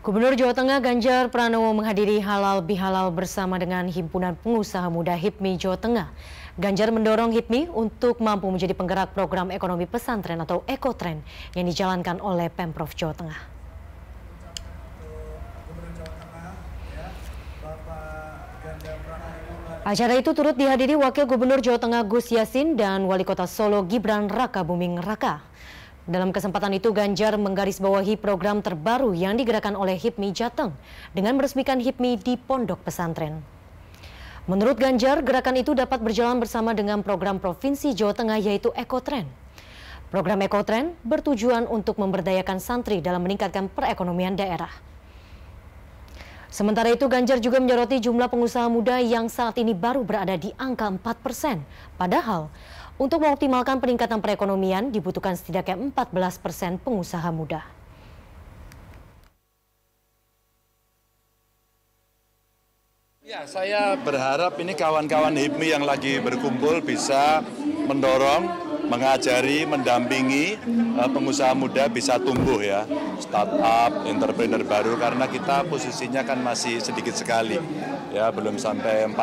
Gubernur Jawa Tengah Ganjar Pranowo menghadiri halal bihalal bersama dengan Himpunan Pengusaha Muda HIPMI Jawa Tengah. Ganjar mendorong HIPMI untuk mampu menjadi penggerak program ekonomi pesantren atau ekotren yang dijalankan oleh Pemprov Jawa Tengah. Acara itu turut dihadiri Wakil Gubernur Jawa Tengah Gus Yasin dan Wali Kota Solo Gibran Raka Buming Raka. Dalam kesempatan itu, Ganjar menggarisbawahi program terbaru yang digerakkan oleh HIPMI Jateng dengan meresmikan HIPMI di Pondok Pesantren. Menurut Ganjar, gerakan itu dapat berjalan bersama dengan program Provinsi Jawa Tengah yaitu Ekotren. Program Ekotren bertujuan untuk memberdayakan santri dalam meningkatkan perekonomian daerah. Sementara itu Ganjar juga menyoroti jumlah pengusaha muda yang saat ini baru berada di angka 4 persen. Padahal untuk mengoptimalkan peningkatan perekonomian dibutuhkan setidaknya 14 persen pengusaha muda. Ya, saya berharap ini kawan-kawan HIPMI yang lagi berkumpul bisa mendorong mengajari, mendampingi eh, pengusaha muda bisa tumbuh ya, startup, entrepreneur baru karena kita posisinya kan masih sedikit sekali, ya belum sampai